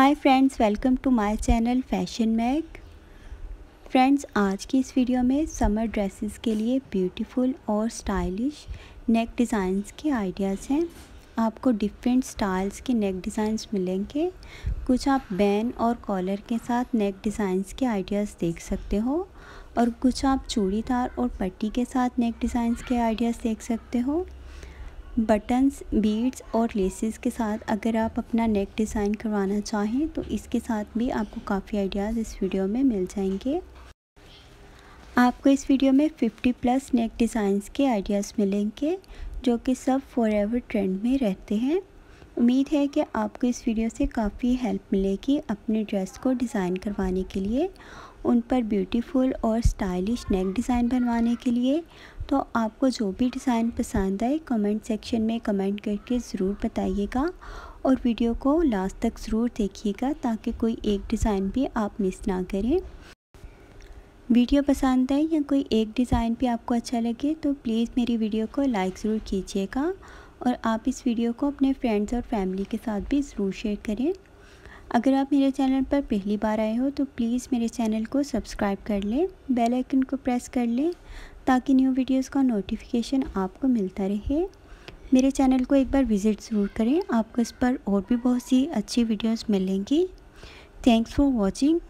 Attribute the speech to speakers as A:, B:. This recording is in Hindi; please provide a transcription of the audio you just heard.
A: hi friends welcome to my channel Fashion Mag friends आज की इस वीडियो में समर ड्रेसेस के लिए ब्यूटीफुल और स्टाइलिश नेक डिज़ाइंस के आइडियाज़ हैं आपको डिफरेंट स्टाइल्स के नेक डिज़ाइंस मिलेंगे कुछ आप बैन और कॉलर के साथ नेक डिज़ाइंस के आइडियाज़ देख सकते हो और कुछ आप चूड़ीदार और पट्टी के साथ नेक डिज़ाइंस के आइडियाज़ देख सकते हो बटन्स बीड्स और लेसेस के साथ अगर आप अपना नेक डिज़ाइन करवाना चाहें तो इसके साथ भी आपको काफ़ी आइडियाज़ इस वीडियो में मिल जाएंगे आपको इस वीडियो में 50 प्लस नेक डिज़ाइंस के आइडियाज़ मिलेंगे जो कि सब फॉर एवर ट्रेंड में रहते हैं उम्मीद है कि आपको इस वीडियो से काफ़ी हेल्प मिलेगी अपने ड्रेस को डिज़ाइन करवाने के लिए उन पर ब्यूटीफुल और स्टाइलिश नेक डिज़ाइन बनवाने के लिए तो आपको जो भी डिज़ाइन पसंद आए कमेंट सेक्शन में कमेंट करके ज़रूर बताइएगा और वीडियो को लास्ट तक ज़रूर देखिएगा ताकि कोई एक डिज़ाइन भी आप मिस ना करें वीडियो पसंद आए या कोई एक डिज़ाइन भी आपको अच्छा लगे तो प्लीज़ मेरी वीडियो को लाइक ज़रूर कीजिएगा और आप इस वीडियो को अपने फ्रेंड्स और फैमिली के साथ भी ज़रूर शेयर करें अगर आप मेरे चैनल पर पहली बार आए हो तो प्लीज़ मेरे चैनल को सब्सक्राइब कर लें बेल आइकन को प्रेस कर लें ताकि न्यू वीडियोस का नोटिफिकेशन आपको मिलता रहे मेरे चैनल को एक बार विज़िट ज़रूर करें आपको इस पर और भी बहुत सी अच्छी वीडियोस मिलेंगी थैंक्स फॉर वॉचिंग